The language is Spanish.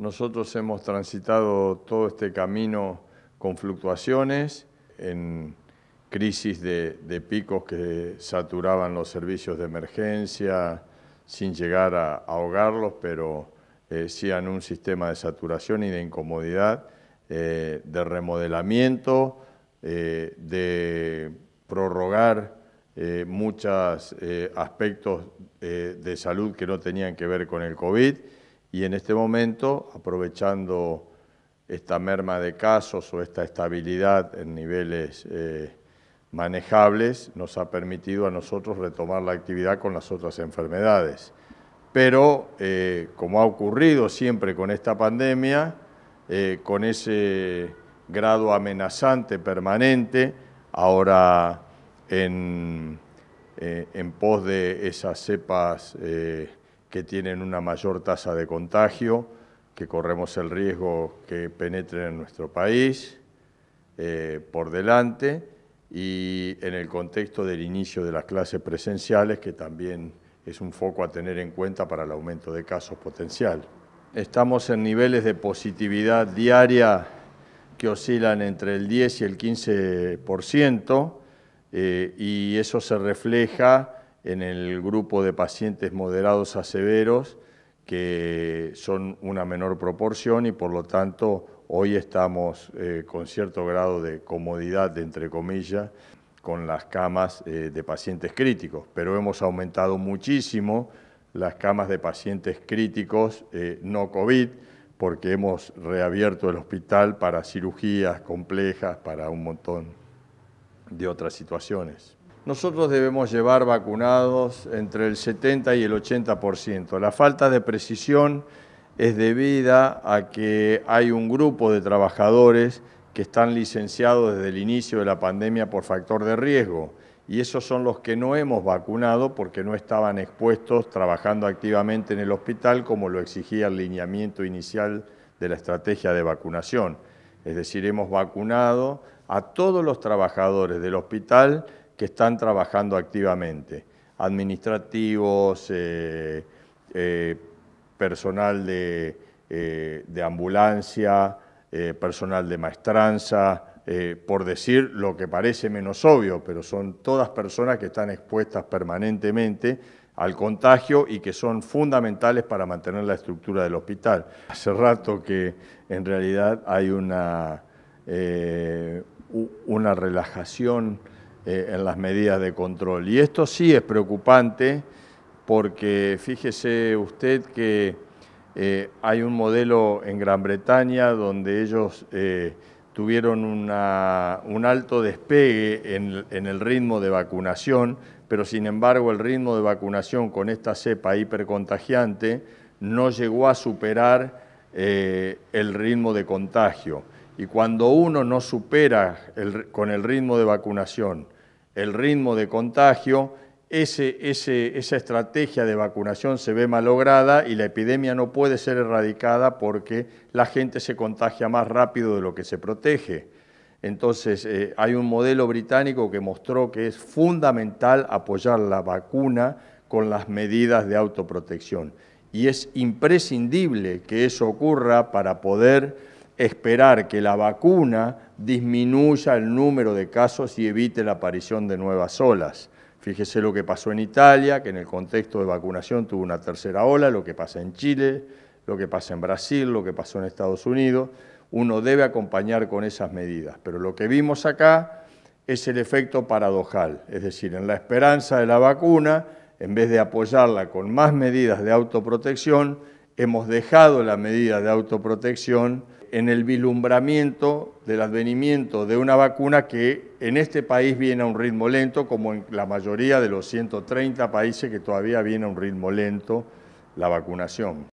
Nosotros hemos transitado todo este camino con fluctuaciones, en crisis de, picos que saturaban los servicios de emergencia, sin llegar a, ahogarlos, pero eh, sí en un sistema de saturación y de incomodidad, eh, de remodelamiento, eh, de prorrogar muchos aspectos de salud que no tenían que ver con el COVID y en este momento, aprovechando esta merma de casos o esta estabilidad en niveles eh, manejables, nos ha permitido a nosotros retomar la actividad con las otras enfermedades. Pero, eh, como ha ocurrido siempre con esta pandemia, eh, con ese grado amenazante permanente, ahora en pos de esas cepas que tienen una mayor tasa de contagio, que corremos el riesgo que penetren en nuestro país eh, por delante y en el contexto del inicio de las clases presenciales, que también es un foco a tener en cuenta para el aumento de casos potencial. Estamos en niveles de positividad diaria que oscilan entre el 10 y el 15%, eh, y eso se refleja en el grupo de pacientes moderados a severos, que son una menor proporción y por lo tanto hoy estamos eh, con cierto grado de comodidad, entre comillas, con las camas eh, de pacientes críticos, pero hemos aumentado muchísimo las camas de pacientes críticos eh, no COVID, porque hemos reabierto el hospital para cirugías complejas, para un montón de otras situaciones nosotros debemos llevar vacunados entre el 70 y el 80%. La falta de precisión es debida a que hay un grupo de trabajadores que están licenciados desde el inicio de la pandemia por factor de riesgo y esos son los que no hemos vacunado porque no estaban expuestos trabajando activamente en el hospital como lo exigía el lineamiento inicial de la estrategia de vacunación. Es decir, hemos vacunado a todos los trabajadores del hospital que están trabajando activamente, administrativos, eh, eh, personal de, eh, ambulancia, personal de maestranza, por decir lo que parece menos obvio, pero son todas personas que están expuestas permanentemente al contagio y que son fundamentales para mantener la estructura del hospital. Hace rato que en realidad hay una, una relajación eh, en las medidas de control. Y esto sí es preocupante porque fíjese usted que eh, hay un modelo en Gran Bretaña donde ellos eh, tuvieron un alto despegue en, el ritmo de vacunación, pero sin embargo el ritmo de vacunación con esta cepa hipercontagiante no llegó a superar el ritmo de contagio. Y cuando uno no supera con el ritmo de vacunación el ritmo de contagio, esa estrategia de vacunación se ve malograda y la epidemia no puede ser erradicada porque la gente se contagia más rápido de lo que se protege. Entonces, eh, hay un modelo británico que mostró que es fundamental apoyar la vacuna con las medidas de autoprotección. Y es imprescindible que eso ocurra para poder esperar que la vacuna disminuya el número de casos y evite la aparición de nuevas olas. Fíjese lo que pasó en Italia, que en el contexto de vacunación tuvo una tercera ola, lo que pasa en Chile, lo que pasa en Brasil, lo que pasó en Estados Unidos. Uno debe acompañar con esas medidas. Pero lo que vimos acá es el efecto paradojal, es decir, en la esperanza de la vacuna, en vez de apoyarla con más medidas de autoprotección, hemos dejado la medida de autoprotección en el vilumbramiento del advenimiento de una vacuna que en este país viene a un ritmo lento, como en la mayoría de los 130 países que todavía viene a un ritmo lento la vacunación.